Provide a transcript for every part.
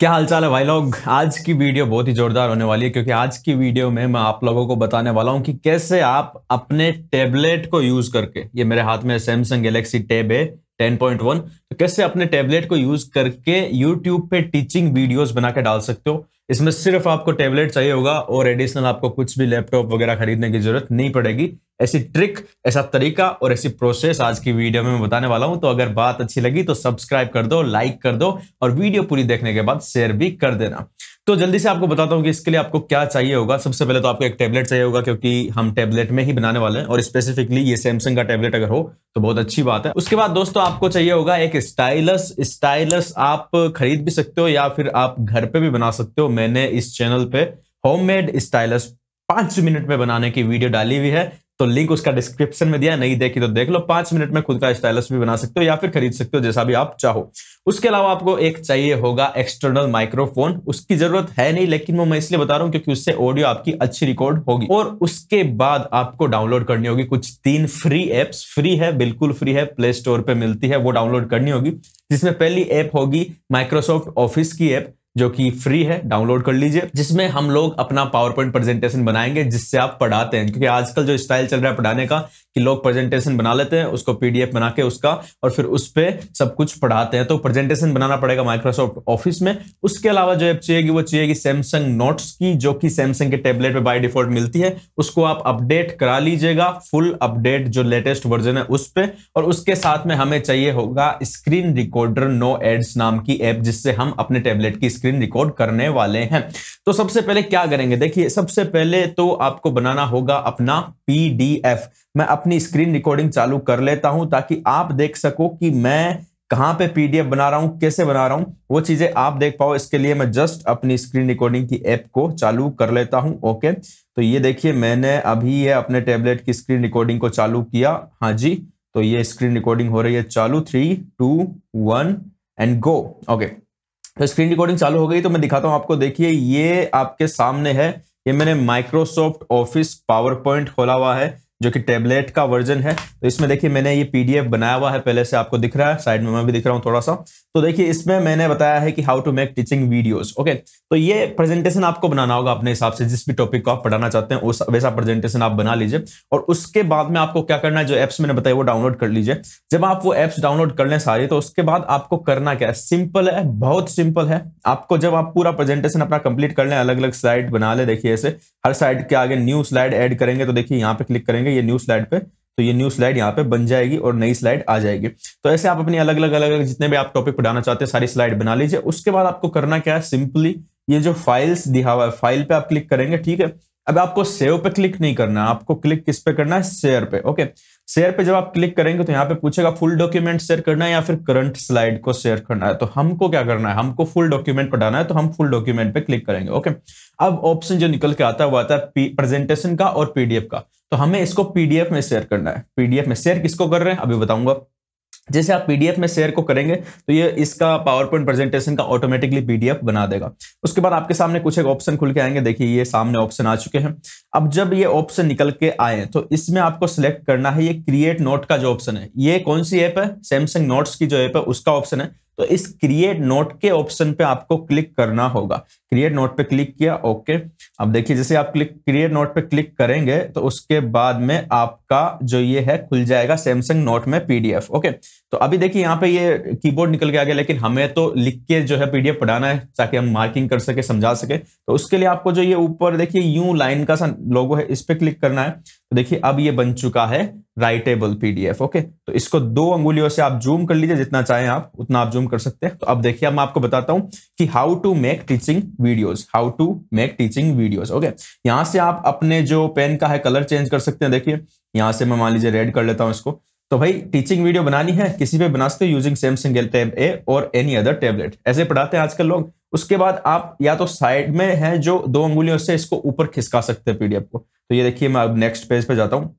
क्या हालचाल है भाई लोग आज की वीडियो बहुत ही जोरदार होने वाली है क्योंकि आज की वीडियो में मैं आप लोगों को बताने वाला हूं कि कैसे आप अपने टैबलेट को यूज करके ये मेरे हाथ में सैमसंग गैलेक्सी टैब है 10.1 तो कैसे अपने टैबलेट को यूज करके यूट्यूब पे टीचिंग वीडियोस बना के डाल सकते हो इसमें सिर्फ आपको टैबलेट चाहिए होगा और एडिशनल आपको कुछ भी लैपटॉप वगैरह खरीदने की जरूरत नहीं पड़ेगी ऐसी ट्रिक ऐसा तरीका और ऐसी प्रोसेस आज की वीडियो में मैं बताने वाला हूं तो अगर बात अच्छी लगी तो सब्सक्राइब कर दो लाइक कर दो और वीडियो पूरी देखने के बाद शेयर भी कर देना तो जल्दी से आपको बताता हूं कि इसके लिए आपको क्या चाहिए होगा सबसे पहले तो आपको एक टैबलेट चाहिए होगा क्योंकि हम टैबलेट में ही बनाने वाले हैं और स्पेसिफिकली ये सैमसंग का टैबलेट अगर हो तो बहुत अच्छी बात है उसके बाद दोस्तों आपको चाहिए होगा एक स्टाइलस स्टाइलस आप खरीद भी सकते हो या फिर आप घर पे भी बना सकते हो मैंने इस चैनल पे होममेड स्टाइलस पांच मिनट में बनाने की वीडियो डाली हुई है तो लिंक उसका डिस्क्रिप्शन में दिया नहीं देखी तो देख लो पांच मिनट में खुद का स्टाइलस भी बना सकते हो या फिर खरीद सकते हो जैसा भी आप चाहो उसके अलावा आपको एक चाहिए होगा एक्सटर्नल माइक्रोफोन उसकी जरूरत है नहीं लेकिन वो मैं इसलिए बता रहा हूँ क्योंकि उससे ऑडियो आपकी अच्छी रिकॉर्ड होगी और उसके बाद आपको डाउनलोड करनी होगी कुछ तीन फ्री एप्स फ्री है बिल्कुल फ्री है प्ले स्टोर पर मिलती है वो डाउनलोड करनी होगी जिसमें पहली ऐप होगी माइक्रोसॉफ्ट ऑफिस की ऐप जो कि फ्री है डाउनलोड कर लीजिए जिसमें हम लोग अपना पावर पॉइंट प्रेजेंटेशन बनाएंगे जिससे आप पढ़ाते हैं क्योंकि आजकल जो स्टाइल चल रहा है पढ़ाने का कि लोग प्रेजेंटेशन बना लेते हैं उसको पीडीएफ बना के उसका और फिर उस पर सब कुछ पढ़ाते हैं तो प्रेजेंटेशन बनाना पड़ेगा माइक्रोसॉफ्ट ऑफिस में उसके अलावा जो ऐप चाहिएगी वो चाहिएगी सैमसंग नोट्स की जो कि सैमसंग के टेबलेट पर बाई डिफॉल्ट मिलती है उसको आप अपडेट करा लीजिएगा फुल अपडेट जो लेटेस्ट वर्जन है उस पर और उसके साथ में हमें चाहिए होगा स्क्रीन रिकॉर्डर नो एड्स नाम की ऐप जिससे हम अपने टेबलेट की स्क्रीन स्क्रीन रिकॉर्ड करने वाले हैं तो सबसे पहले क्या करेंगे देखिए सबसे पहले तो आपको बनाना होगा अपना पीडीएफ मैं अपनी स्क्रीन रिकॉर्डिंग चालू कर लेता हूं ताकि आप देख सको कि मैं कहां पे पीडीएफ बना रहा हूं कैसे बना रहा हूं वो चीजें आप देख पाओ इसके लिए मैं जस्ट अपनी स्क्रीन रिकॉर्डिंग की ऐप को चालू कर लेता हूं ओके तो ये देखिए मैंने अभी ये अपने टैबलेट की स्क्रीन रिकॉर्डिंग को चालू किया हाँ जी तो ये स्क्रीन रिकॉर्डिंग हो रही है चालू three two one and go okay तो स्क्रीन रिकॉर्डिंग चालू हो गई तो मैं दिखाता हूं आपको देखिए ये आपके सामने है ये मैंने माइक्रोसॉफ्ट ऑफिस पावर पॉइंट खोला हुआ है जो कि टेबलेट का वर्जन है तो इसमें देखिए मैंने ये पीडीएफ बनाया हुआ है पहले से आपको दिख रहा है साइड में मैं भी दिख रहा हूँ थोड़ा सा तो देखिए इसमें मैंने बताया है कि how to make teaching videos okay तो ये प्रेजेंटेशन आपको बनाना होगा अपने हिसाब से जिस भी टॉपिक को आप पढ़ाना चाहते हैं उस वैसा प्रेजेंटेशन आप बना लीजिए और उसके बाद में आपको क्या करना है जो एप्स मैंने बताया वो डाउनलोड कर लीजिए जब आप वो एप्स डाउनलोड कर लें सारी तो उसके बाद आपको करना क्या है सिंपल है बहुत सिंपल है आपको जब आप पूरा प्रेजेंटेशन अपना कंप्लीट कर लें अलग अलग स्लाइड बना ले देखिए ऐसे हर साइड के आगे न्यू स्लाइड एड करेंगे तो देखिए यहाँ पे क्लिक करेंगे करेंगे ये न्यू स्लाइड पे तो ये न्यू स्लाइड यहाँ पे बन जाएगी और नई स्लाइड आ जाएगी तो ऐसे आप अपनी अलग अलग अलग अलग जितने भी आप टॉपिक पढ़ाना चाहते हैं सारी स्लाइड बना लीजिए उसके बाद आपको करना क्या है सिंपली ये जो फाइल्स दिखा हुआ है फाइल पे आप क्लिक करेंगे ठीक है अब आपको सेव पे क्लिक नहीं करना आपको क्लिक किस पे करना है शेयर पे ओके शेयर पे जब आप क्लिक करेंगे तो यहाँ पे पूछेगा फुल डॉक्यूमेंट शेयर करना है या फिर करंट स्लाइड को शेयर करना है तो हमको क्या करना है हमको फुल डॉक्यूमेंट पढ़ाना है तो हम फुल डॉक्यूमेंट पे क्लिक करेंगे ओके अब ऑप्शन जो निकल के आता है वो आता है प्रेजेंटेशन का और पीडीएफ का तो हमें इसको पीडीएफ में शेयर करना है पीडीएफ में शेयर किसको कर रहे हैं अभी बताऊंगा जैसे आप पीडीएफ में शेयर को करेंगे तो ये इसका पावर पॉइंट प्रेजेंटेशन का ऑटोमेटिकली पीडीएफ बना देगा उसके बाद आपके सामने कुछ एक ऑप्शन खुल के आएंगे देखिए ये सामने ऑप्शन आ चुके हैं अब जब ये ऑप्शन निकल के आए तो इसमें आपको सिलेक्ट करना है ये क्रिएट नोट का जो ऑप्शन है ये कौन सी ऐप है सैमसंग नोट्स की जो ऐप है उसका ऑप्शन है तो इस क्रिएट नोट के ऑप्शन पे आपको क्लिक करना होगा क्रिएट नोट पे क्लिक किया ओके अब देखिए जैसे आप क्लिक क्रिएट नोट पे क्लिक करेंगे तो उसके बाद में आपका जो ये है खुल जाएगा सैमसंग नोट में पीडीएफ ओके तो अभी देखिए यहाँ पे ये कीबोर्ड निकल के आ गया लेकिन हमें तो लिख के जो है पीडीएफ पढ़ाना है ताकि हम मार्किंग कर सके समझा सके तो उसके लिए आपको जो ये ऊपर देखिए यू लाइन का सा लोगो है इस पर क्लिक करना है तो देखिए अब ये बन चुका है राइटेबल पीडीएफ ओके तो इसको दो अंगुलियों से आप जूम कर लीजिए जितना चाहें आप उतना आप जूम कर सकते हैं तो अब देखिए मैं आपको बताता हूं कि how to make teaching videos how to make teaching videos okay यहां से आप अपने जो पेन का है कलर चेंज कर सकते हैं देखिए यहां से मैं मान लीजिए रेड कर लेता हूं इसको तो भाई टीचिंग वीडियो बनानी है किसी पे बना सकते हो यूजिंग सैमसंग टैब ए और एनी अदर टैबलेट ऐसे पढ़ाते हैं आजकल लोग उसके बाद आप या तो साइड में है जो दो अंगुलियों से इसको ऊपर खिसका सकते हैं पीडीएफ को तो ये देखिए मैं अब नेक्स्ट पेज पे जाता हूँ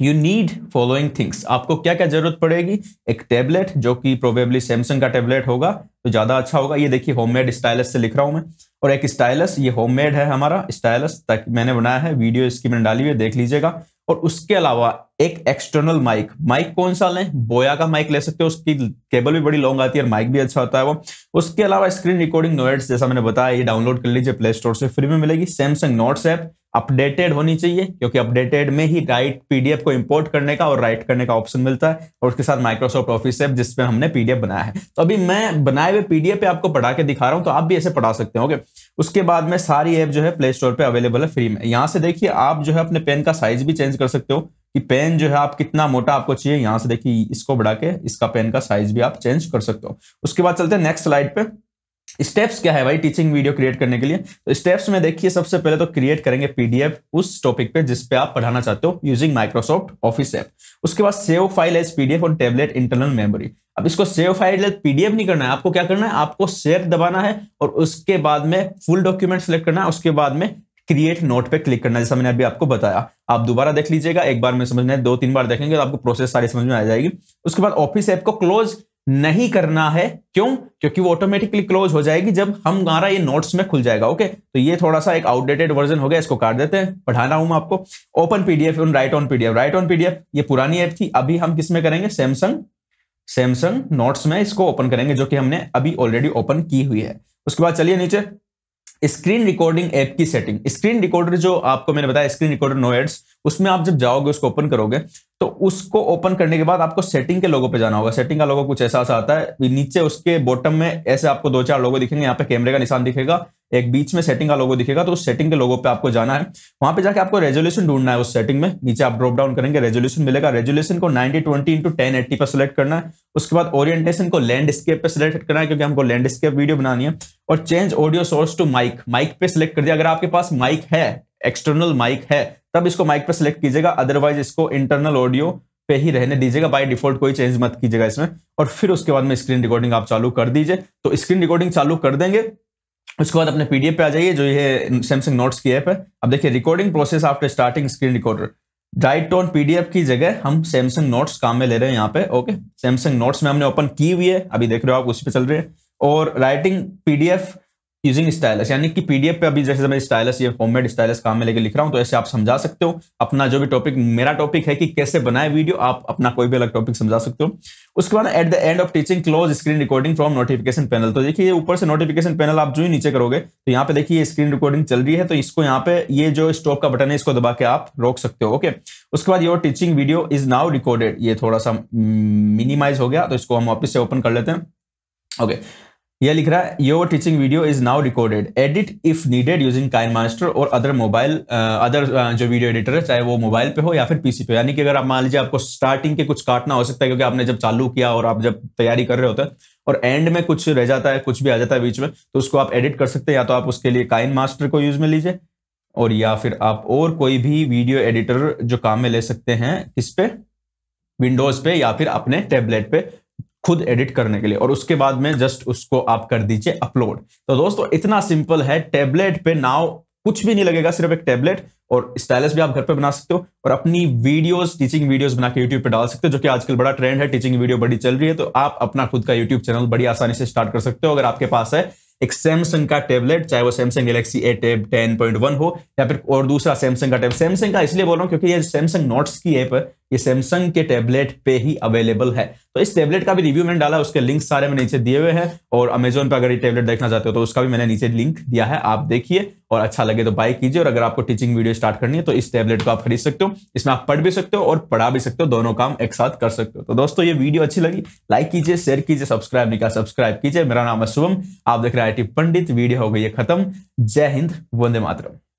यू नीड फॉलोइंग थिंग्स आपको क्या क्या जरूरत पड़ेगी एक टैबलेट जो कि प्रोबेबली सैमसंग का टैबलेट होगा तो ज्यादा अच्छा होगा ये देखिए होममेड स्टाइलस से लिख रहा हूं मैं और एक स्टाइलस ये होममेड है हमारा स्टाइलस ताकि मैंने बनाया है वीडियो इसकी मैंने डाली हुई देख लीजिएगा और उसके अलावा एक एक्सटर्नल माइक माइक कौन सा लें बोया का माइक ले सकते हो उसकी केबल भी बड़ी लॉन्ग आती है और माइक भी अच्छा होता है वो उसके अलावा स्क्रीन रिकॉर्डिंग नोट्स जैसा मैंने बताया ये डाउनलोड कर लीजिए प्ले स्टोर से फ्री में मिलेगी सैमसंग नोट्स ऐप अपडेटेड होनी चाहिए क्योंकि अपडेटेड में ही राइट पीडीएफ को इंपोर्ट करने का और राइट करने का ऑप्शन मिलता है और उसके साथ माइक्रोसॉफ्ट ऑफिस ऐप जिसमें हमने पीडीएफ बनाया है तो अभी मैं बनाए हुए पीडीएफ पे आपको पढ़ा के दिखा रहा हूं तो आप भी ऐसे पढ़ा सकते हो उसके बाद में सारी ऐप जो है प्ले स्टोर पर अवेलेबल है फ्री में यहां से देखिए आप जो है अपने पेन का साइज भी चेंज कर सकते हो कि पेन जो है आप कितना मोटा आपको चाहिए यहां से देखिए इसको बढ़ा के इसका पेन का साइज भी आप चेंज कर सकते हो उसके बाद चलते हैं नेक्स्ट स्लाइड पे स्टेप्स क्या है भाई टीचिंग वीडियो क्रिएट करने के लिए तो स्टेप्स में देखिए सबसे पहले तो क्रिएट करेंगे पीडीएफ उस टॉपिक पे जिस पे आप पढ़ाना चाहते हो यूजिंग माइक्रोसॉफ्ट ऑफिस ऐप उसके बाद सेव फाइल एज पीडीएफ और टेबलेट इंटरनल मेमोरी अब इसको सेव फाइल एज पीडीएफ नहीं करना है आपको क्या करना है आपको सेव दबाना है और उसके बाद में फुल डॉक्यूमेंट सेलेक्ट करना है उसके बाद में क्रिएट नोट पे क्लिक करना जैसा मैंने अभी आपको बताया आप दोबारा देख लीजिएगा एक बार में समझना है दो तीन बार देखेंगे तो आपको प्रोसेस सारी समझ में आ जाएगी उसके बाद ऑफिस ऐप को क्लोज नहीं करना है क्यों क्योंकि वो ऑटोमेटिकली क्लोज हो जाएगी जब हम हमारा ये नोट्स में खुल जाएगा ओके तो ये थोड़ा सा एक आउटडेटेड वर्जन हो गया इसको काट देते हैं पढ़ाना हूं मैं आपको open PDF on write on PDF write on PDF ये पुरानी ऐप थी अभी हम किस में करेंगे सैमसंग सैमसंग नोट्स में इसको ओपन करेंगे जो कि हमने अभी ऑलरेडी ओपन की हुई है उसके बाद चलिए नीचे स्क्रीन रिकॉर्डिंग ऐप की सेटिंग स्क्रीन रिकॉर्डर जो आपको मैंने बताया स्क्रीन रिकॉर्डर नो एड्स उसमें आप जब जाओगे उसको ओपन करोगे तो उसको ओपन करने के बाद आपको सेटिंग के लोगों पे जाना होगा सेटिंग का लोगों कुछ ऐसा सा आता है नीचे उसके बॉटम में ऐसे आपको दो चार लोगों दिखेंगे यहाँ पे कैमरे का निशान दिखेगा एक बीच में सेटिंग का लोगों दिखेगा तो उस सेटिंग के लोगों पे आपको जाना है वहां पे जाके आपको रेजोल्यूशन ढूंढना है उस सेटिंग में नीचे आप ड्रॉप डाउन करेंगे रेजोल्यूशन मिलेगा रेजोल्यूशन को ninety twenty into ten eighty पर सिलेक्ट करना है उसके बाद ओरिएंटेशन को लैंडस्केप पे सिलेक्ट करना है क्योंकि हमको लैंडस्केप वीडियो बनानी है और change audio source to mic mic पे सिलेक्ट कर दिया अगर आपके पास माइक है एक्सटर्नल माइक है तब इसको माइक पे सिलेक्ट कीजिएगा अदरवाइज इसको इंटरनल ऑडियो पे ही रहने दीजिएगा बाय डिफॉल्ट कोई चेंज मत कीजिएगा इसमें और फिर उसके बाद में स्क्रीन रिकॉर्डिंग आप चालू कर दीजिए तो स्क्रीन रिकॉर्डिंग चालू कर देंगे उसके बाद अपने पीडीएफ पे आ जाइए जो ये सैमसंग नोट्स की ऐप है अब देखिए recording process after starting screen recorder write on PDF की जगह हम सैमसंग नोट्स काम में ले रहे हैं यहाँ पे ओके सैमसंग नोट्स में हमने ओपन की हुई है अभी देख रहे हो आप उस पर चल रहे हैं और राइटिंग पीडीएफ यूजिंग स्टाइलस यानी कि पीडीएफ पे अभी जैसे मैं स्टाइलस या फॉर्मेट स्टाइलस काम में लेकर लिख रहा हूँ तो ऐसे आप समझा सकते हो अपना जो भी टॉपिक मेरा टॉपिक है कि कैसे बनाए वीडियो आप अपना कोई भी अलग टॉपिक समझा सकते हो उसके बाद at the end of teaching close screen recording from notification panel तो देखिए ऊपर से नोटिफिकेशन पैनल आप जो ही नीचे करोगे तो यहाँ पे देखिए स्क्रीन रिकॉर्डिंग चल रही है तो इसको यहाँ पे ये जो स्टॉप का बटन है इसको दबा के आप रोक सकते हो ओके उसके बाद your teaching video is now recorded ये थोड़ा सा मिनिमाइज mm, हो गया तो इसको हम ऑफिस से ओपन कर लेते हैं ओके okay. यह लिख रहा है your teaching video is now recorded edit if needed using KineMaster और अदर मोबाइल अदर जो वीडियो एडिटर है चाहे वो मोबाइल पे हो या फिर पीसी पे यानी कि अगर आप मान लीजिए आपको स्टार्टिंग के कुछ काटना हो सकता है क्योंकि आपने जब चालू किया और आप जब तैयारी कर रहे होते हैं और एंड में कुछ रह जाता है कुछ भी आ जाता है बीच में तो उसको आप एडिट कर सकते हैं या तो आप उसके लिए काइन मास्टर को यूज में लीजिए और या फिर आप और कोई भी वीडियो एडिटर जो काम में ले सकते हैं किस पे विंडोज पे या फिर अपने टेबलेट पे खुद एडिट करने के लिए और उसके बाद में जस्ट उसको आप कर दीजिए अपलोड तो दोस्तों इतना सिंपल है टेबलेट पे नाव कुछ भी नहीं लगेगा सिर्फ एक टेबलेट और स्टाइलस भी आप घर पे बना सकते हो और अपनी वीडियोस टीचिंग वीडियोस बना के यूट्यूब पे डाल सकते हो जो कि आजकल बड़ा ट्रेंड है टीचिंग वीडियो बड़ी चल रही है तो आप अपना खुद का यूट्यूब चैनल बड़ी आसानी से स्टार्ट कर सकते हो अगर आपके पास है एक सैमसंग का टैबलेट चाहे वो Samsung Galaxy A tab ten point one हो या फिर और दूसरा सैमसंग का टैब सैमसंग का इसलिए बोल रहा हूँ क्योंकि ये सैमसंग नोट्स की एप है ये सैमसंग के टैबलेट पे ही अवेलेबल है तो इस टैबलेट का भी रिव्यू मैंने डाला उसके लिंक सारे मैंने नीचे दिए हुए हैं और अमेजोन पर अगर ये टैबलेट देखना चाहते हो तो उसका भी मैंने नीचे लिंक दिया है आप देखिए और अच्छा लगे तो बाय कीजिए और अगर आपको टीचिंग वीडियो स्टार्ट करनी है तो इस टैबलेट को आप खरीद सकते हो इसमें आप पढ़ भी सकते हो और पढ़ा भी सकते हो दोनों काम एक साथ कर सकते हो तो दोस्तों ये वीडियो अच्छी लगी लाइक कीजिए शेयर कीजिए सब्सक्राइब नहीं किया सब्सक्राइब कीजिए मेरा नाम है शुभम आप देख रहे हैं आई पंडित वीडियो हो गई है खत्म जय हिंद वंदे मातरम